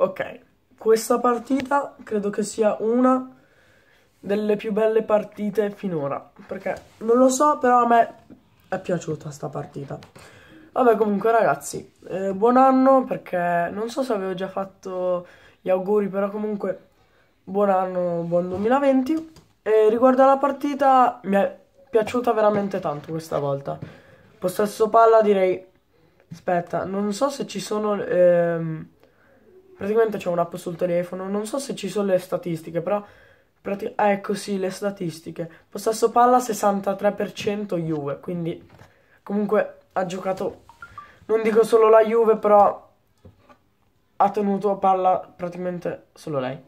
Ok, questa partita credo che sia una delle più belle partite finora. Perché non lo so, però a me è piaciuta sta partita. Vabbè, comunque, ragazzi, eh, buon anno perché non so se avevo già fatto gli auguri, però comunque buon anno, buon 2020. E riguardo alla partita, mi è piaciuta veramente tanto questa volta. Possesso palla, direi. Aspetta, non so se ci sono. Ehm Praticamente c'è un'app sul telefono, non so se ci sono le statistiche, però... Prati- ah, ecco sì, le statistiche. Possesso palla 63% Juve, quindi comunque ha giocato, non dico solo la Juve, però ha tenuto palla praticamente solo lei.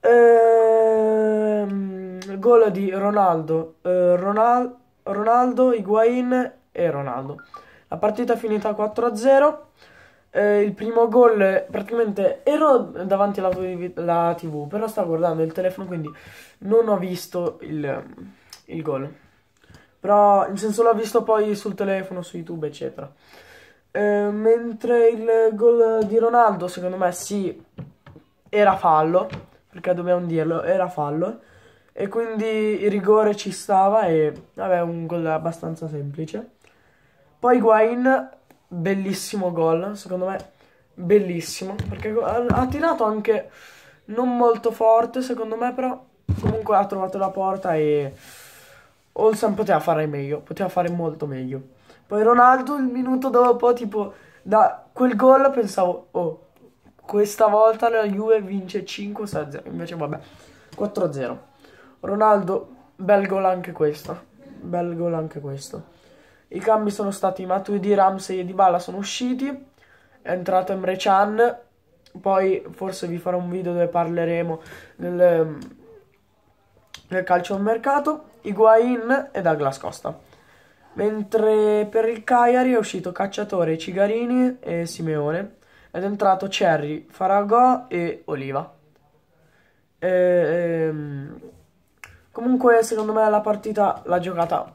Ehm, gol di Ronaldo, eh, Ronal- Ronaldo, Higuain e Ronaldo. La partita è finita 4-0 eh, il primo gol praticamente ero davanti alla la tv, però stavo guardando il telefono, quindi non ho visto il, il gol. Però in senso l'ho visto poi sul telefono, su YouTube, eccetera. Eh, mentre il gol di Ronaldo, secondo me, sì, era fallo, perché dobbiamo dirlo, era fallo. E quindi il rigore ci stava e, vabbè, un gol abbastanza semplice. Poi Guain bellissimo gol, secondo me bellissimo, perché ha tirato anche non molto forte, secondo me, però comunque ha trovato la porta e Olsen poteva fare meglio, poteva fare molto meglio. Poi Ronaldo il minuto dopo, tipo da quel gol pensavo "Oh, questa volta la Juve vince 5-0", invece vabbè, 4-0. Ronaldo bel gol anche questo. Bel gol anche questo. I cambi sono stati Matuidi, Ramsey e Dybala sono usciti, è entrato Emre Chan, poi forse vi farò un video dove parleremo del, ehm, del calcio al mercato, Higuain e Douglas Costa. Mentre per il Cagliari è uscito Cacciatore, Cigarini e Simeone ed è entrato Cherry, Faragò e Oliva. E, ehm, e, comunque secondo me la partita l'ha giocata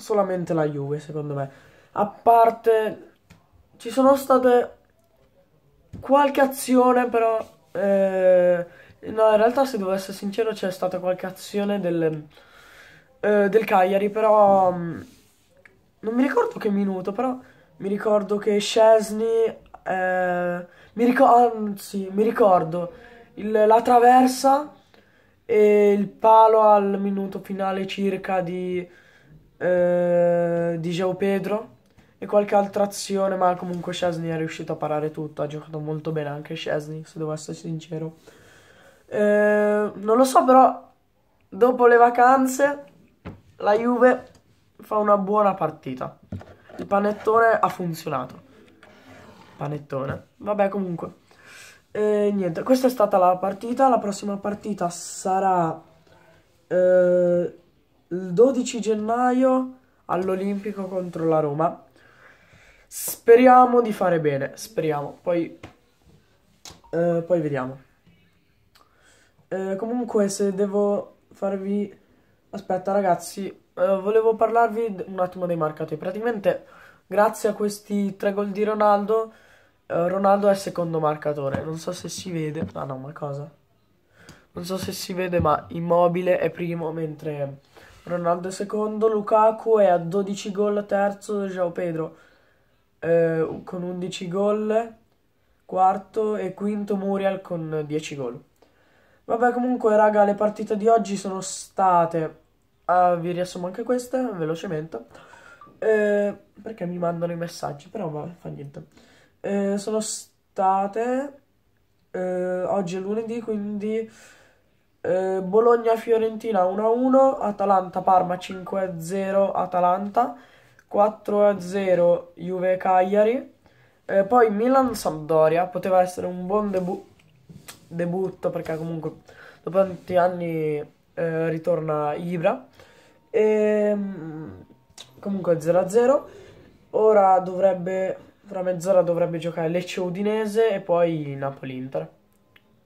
solamente la Juve, secondo me. A parte, ci sono state qualche azione, però... Eh, no, in realtà, se devo essere sincero, c'è stata qualche azione del, eh, del Cagliari, però... Mm, non mi ricordo che minuto, però mi ricordo che Scesni... Eh, mi, ricor anzi, mi ricordo il, la traversa e il palo al minuto finale circa di eh, di Geo Pedro e qualche altra azione, ma comunque Scesni è riuscito a parare tutto, ha giocato molto bene anche Scesni, se devo essere sincero. Eh, non lo so però, dopo le vacanze la Juve fa una buona partita. Il panettone ha funzionato. Panettone. Vabbè comunque. E eh, niente, questa è stata la partita. La prossima partita sarà... Eh, il 12 gennaio all'Olimpico contro la Roma. Speriamo di fare bene, speriamo. Poi, eh, poi vediamo. Eh, comunque, se devo farvi... Aspetta ragazzi, eh, volevo parlarvi un attimo dei marcatori. Praticamente, grazie a questi tre gol di Ronaldo, eh, Ronaldo è il secondo marcatore. Non so se si vede. Ah no, ma cosa? Non so se si vede, ma Immobile è primo, mentre Ronaldo secondo, Lukaku è a 12 gol terzo, Joao Pedro eh, con 11 gol quarto e quinto Muriel con 10 gol. Vabbè comunque raga le partite di oggi sono state, ah, vi riassumo anche queste velocemente, eh, perché mi mandano i messaggi, però vabbè fa niente. Eh, sono state, eh, oggi è lunedì quindi eh, Bologna-Fiorentina 1-1, Atalanta-Parma 5-0 Atalanta, 4-0 Juve-Cagliari, eh, poi Milan-Sampdoria, poteva essere un buon debu- debutto perché comunque dopo tanti anni eh, ritorna Ibra, e, ehm, comunque 0-0, ora dovrebbe, fra mezz'ora dovrebbe giocare Lecce-Udinese e poi Napoli-Inter.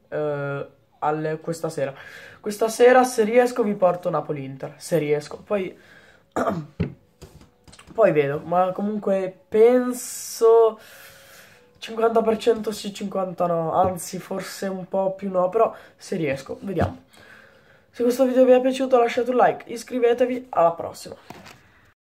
Eh, al, questa sera. Questa sera, se riesco, vi porto Napoli-Inter. Se riesco. Poi... poi vedo. Ma comunque penso... 50% sì, 50% no. Anzi, forse un po' più no. Però se riesco, vediamo. Se questo video vi è piaciuto lasciate un like, iscrivetevi, alla prossima!